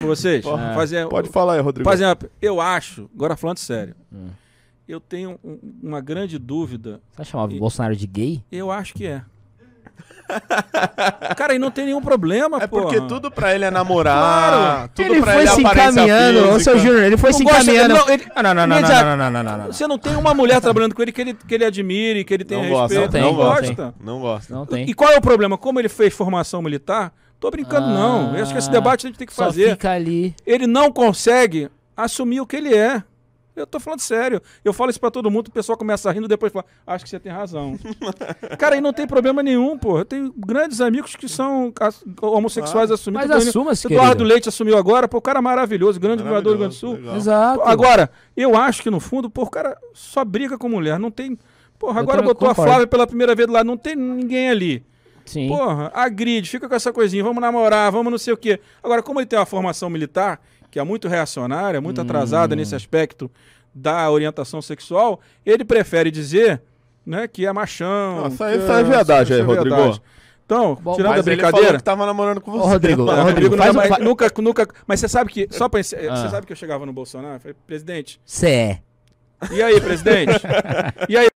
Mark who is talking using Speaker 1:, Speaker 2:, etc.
Speaker 1: pra vocês? É. Fazer, Pode falar aí, Rodrigo. eu acho, agora falando sério, hum. eu tenho um, uma grande dúvida. Você vai chamar o Bolsonaro de gay? Eu acho que é. Cara, e não tem nenhum problema, É porra. porque tudo pra ele é namorar. Claro. Tudo ele pra foi ele é se encaminhando, ô seu Júnior, ele foi não se encaminhando. Não, ele, não, não, não, não, não, não, não, não, Você não tem uma mulher trabalhando com ele que ele, que ele admire, que ele tenha não respeito. Gosta, não, tem, não gosta. Não gosta. Não tem. E qual é o problema? Como ele fez formação militar, Tô brincando, ah, não. Eu acho que esse ah, debate a gente tem que fazer. Fica ali. Ele não consegue assumir o que ele é. Eu tô falando sério. Eu falo isso pra todo mundo, o pessoal começa rindo, depois fala, acho que você tem razão. cara, e não tem problema nenhum, pô. Eu tenho grandes amigos que são homossexuais ah, assumidos. Mas assuma-se, Eduardo querido. Leite assumiu agora, pô, o cara é maravilhoso, grande governador do Rio Grande do Sul. Legal. Exato. Agora, eu acho que no fundo, pô, o cara só briga com mulher, não tem... Porra, agora botou concordo. a Flávia pela primeira vez lá, não tem ninguém ali. Sim. Porra, agride, fica com essa coisinha, vamos namorar, vamos não sei o quê. Agora, como ele tem uma formação militar, que é muito reacionária, muito hum. atrasada nesse aspecto da orientação sexual, ele prefere dizer né, que é machão. Nossa, que é, é, verdade aí, é Rodrigo. Verdade. Então, Bom, tirando a brincadeira. Ele que tava namorando com você. Ô, Rodrigo, né? Ô, Rodrigo, Rodrigo nunca, um... mas, nunca, nunca,
Speaker 2: Mas você sabe que. Só pra, ah. Você sabe
Speaker 1: que eu chegava no Bolsonaro? Eu falei, presidente. Cé.
Speaker 2: E aí, presidente? e aí,